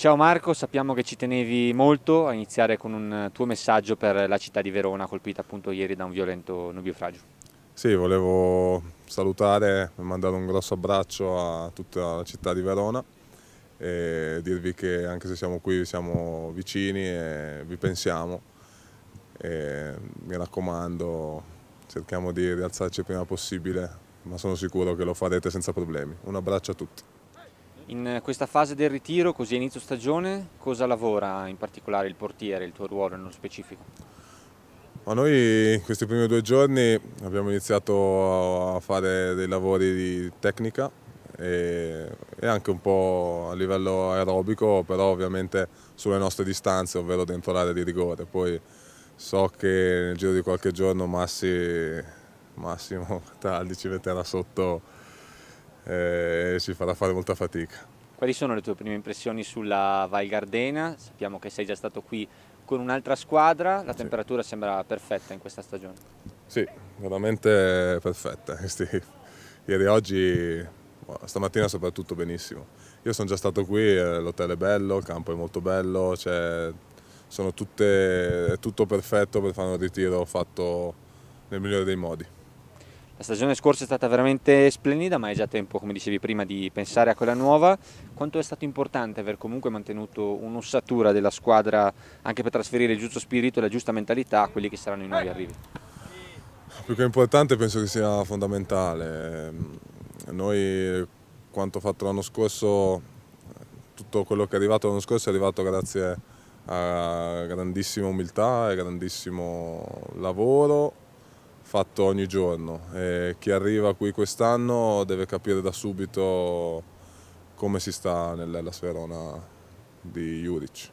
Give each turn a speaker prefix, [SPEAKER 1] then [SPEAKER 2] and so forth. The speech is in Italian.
[SPEAKER 1] Ciao Marco, sappiamo che ci tenevi molto a iniziare con un tuo messaggio per la città di Verona colpita appunto ieri da un violento nubifragio.
[SPEAKER 2] Sì, volevo salutare e mandare un grosso abbraccio a tutta la città di Verona e dirvi che anche se siamo qui siamo vicini e vi pensiamo e mi raccomando cerchiamo di rialzarci il prima possibile ma sono sicuro che lo farete senza problemi. Un abbraccio a tutti.
[SPEAKER 1] In questa fase del ritiro, così a inizio stagione, cosa lavora in particolare il portiere, il tuo ruolo nello specifico?
[SPEAKER 2] Ma noi in questi primi due giorni abbiamo iniziato a fare dei lavori di tecnica e, anche un po' a livello aerobico, però ovviamente sulle nostre distanze, ovvero dentro l'area di rigore. Poi so che nel giro di qualche giorno Massi, Massimo Cataldi ci metterà sotto e si farà fare molta fatica.
[SPEAKER 1] Quali sono le tue prime impressioni sulla Val Gardena? Sappiamo che sei già stato qui con un'altra squadra, la temperatura sì. sembra perfetta in questa stagione.
[SPEAKER 2] Sì, veramente perfetta. Ieri e oggi, boh, stamattina soprattutto benissimo. Io sono già stato qui, eh, l'hotel è bello, il campo è molto bello, cioè sono tutte, tutto perfetto per fare
[SPEAKER 1] un ritiro fatto nel migliore dei modi. La stagione scorsa è stata veramente splendida, ma è già tempo, come dicevi prima, di pensare a quella nuova. Quanto è stato importante aver comunque mantenuto un'ossatura della squadra anche per trasferire il giusto spirito e la giusta mentalità a quelli che saranno i nuovi eh. arrivi?
[SPEAKER 2] Più che importante penso che sia fondamentale. Noi quanto fatto l'anno scorso, tutto quello che è arrivato l'anno scorso è arrivato grazie a grandissima umiltà e grandissimo lavoro fatto ogni giorno e chi arriva qui quest'anno deve capire da subito come si sta nell'Ellas Verona di Juric.